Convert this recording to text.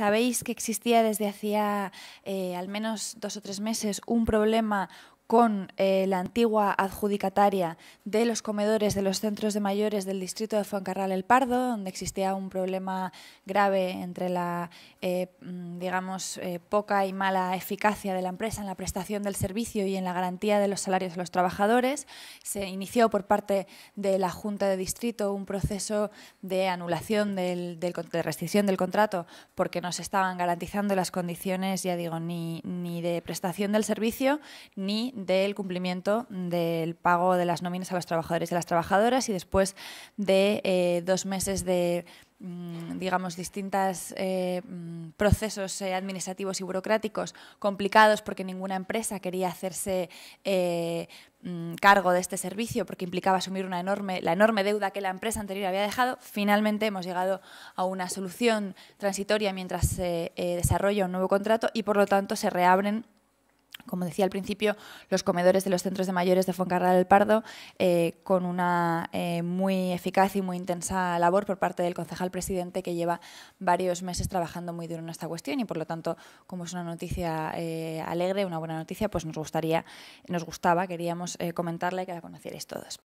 sabéis que existía desde hacía eh, al menos dos o tres meses un problema con eh, la antigua adjudicataria de los comedores de los centros de mayores del distrito de Fuencarral El Pardo, donde existía un problema grave entre la, eh, mm, digamos, eh, poca y mala eficacia de la empresa en la prestación del servicio y en la garantía de los salarios de los trabajadores. Se inició por parte de la Junta de Distrito un proceso de anulación, del, del, de rescisión del contrato, porque no se estaban garantizando las condiciones, ya digo, ni, ni de prestación del servicio ni del cumplimiento del pago de las nóminas a los trabajadores y a las trabajadoras y después de eh, dos meses de mm, digamos, distintos eh, mm, procesos eh, administrativos y burocráticos complicados porque ninguna empresa quería hacerse mm, cargo de este servicio porque implicaba asumir una enorme, la enorme deuda que la empresa anterior había dejado, finalmente hemos llegado a una solución transitoria mientras se desarrolla un nuevo contrato y por lo tanto se reabren como decía al principio, los comedores de los centros de mayores de Foncarral del Pardo, eh, con una eh, muy eficaz y muy intensa labor por parte del concejal presidente que lleva varios meses trabajando muy duro en esta cuestión y por lo tanto, como es una noticia eh, alegre, una buena noticia, pues nos gustaría, nos gustaba, queríamos comentarla y que la conocierais todos.